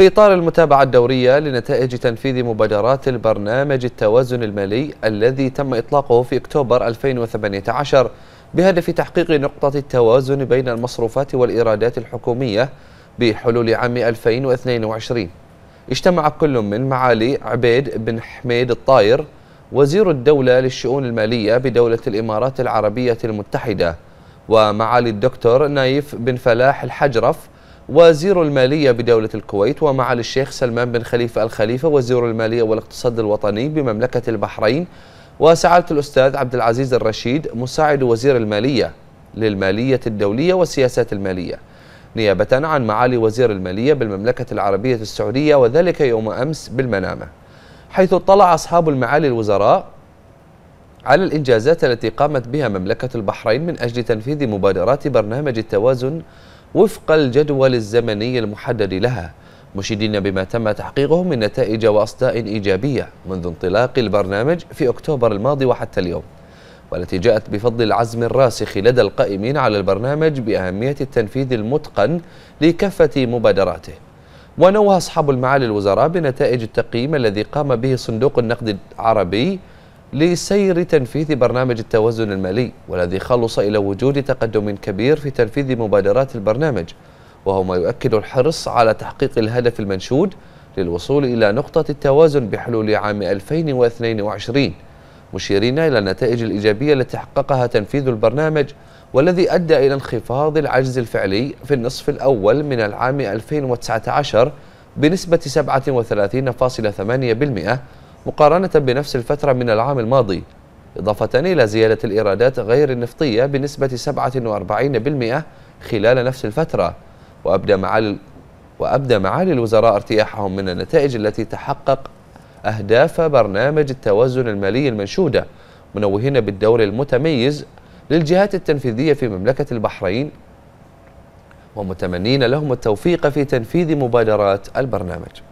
في إطار المتابعة الدورية لنتائج تنفيذ مبادرات البرنامج التوازن المالي الذي تم إطلاقه في أكتوبر 2018 بهدف تحقيق نقطة التوازن بين المصروفات والإيرادات الحكومية بحلول عام 2022 اجتمع كل من معالي عبيد بن حميد الطاير وزير الدولة للشؤون المالية بدولة الإمارات العربية المتحدة ومعالي الدكتور نايف بن فلاح الحجرف وزير المالية بدولة الكويت ومعالي الشيخ سلمان بن خليفة الخليفة وزير المالية والاقتصاد الوطني بمملكة البحرين وسعادة الأستاذ عبد العزيز الرشيد مساعد وزير المالية للمالية الدولية والسياسات المالية نيابة عن معالي وزير المالية بالمملكة العربية السعودية وذلك يوم أمس بالمنامة حيث اطلع أصحاب المعالي الوزراء على الإنجازات التي قامت بها مملكة البحرين من أجل تنفيذ مبادرات برنامج التوازن وفق الجدول الزمني المحدد لها مشيدين بما تم تحقيقه من نتائج وأصداء إيجابية منذ انطلاق البرنامج في أكتوبر الماضي وحتى اليوم والتي جاءت بفضل العزم الراسخ لدى القائمين على البرنامج بأهمية التنفيذ المتقن لكافة مبادراته ونوه أصحاب المعالي الوزراء بنتائج التقييم الذي قام به صندوق النقد العربي لسير تنفيذ برنامج التوازن المالي والذي خلص إلى وجود تقدم كبير في تنفيذ مبادرات البرنامج وهو ما يؤكد الحرص على تحقيق الهدف المنشود للوصول إلى نقطة التوازن بحلول عام 2022 مشيرين إلى النتائج الإيجابية التي حققها تنفيذ البرنامج والذي أدى إلى انخفاض العجز الفعلي في النصف الأول من العام 2019 بنسبة 37.8% مقارنة بنفس الفترة من العام الماضي إضافة إلى زيادة الإيرادات غير النفطية بنسبة 47% خلال نفس الفترة وأبدى معالي وأبدى معالي الوزراء ارتياحهم من النتائج التي تحقق أهداف برنامج التوازن المالي المنشودة منوهين بالدور المتميز للجهات التنفيذية في مملكة البحرين ومتمنين لهم التوفيق في تنفيذ مبادرات البرنامج